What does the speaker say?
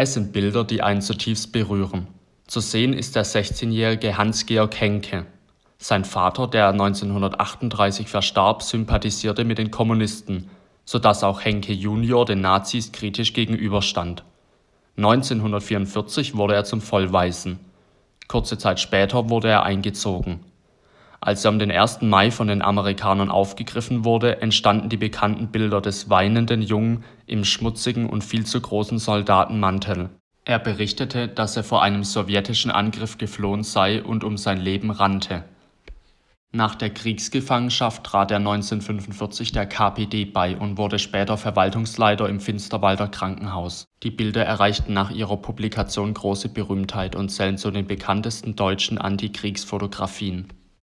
Es sind Bilder, die einen zutiefst berühren. Zu sehen ist der 16-jährige Hans-Georg Henke. Sein Vater, der 1938 verstarb, sympathisierte mit den Kommunisten, sodass auch Henke Junior den Nazis kritisch gegenüberstand. 1944 wurde er zum Vollweisen. Kurze Zeit später wurde er eingezogen. Als er am den 1. Mai von den Amerikanern aufgegriffen wurde, entstanden die bekannten Bilder des weinenden Jungen im schmutzigen und viel zu großen Soldatenmantel. Er berichtete, dass er vor einem sowjetischen Angriff geflohen sei und um sein Leben rannte. Nach der Kriegsgefangenschaft trat er 1945 der KPD bei und wurde später Verwaltungsleiter im Finsterwalder Krankenhaus. Die Bilder erreichten nach ihrer Publikation große Berühmtheit und zählen zu den bekanntesten deutschen Antikriegsfotografien.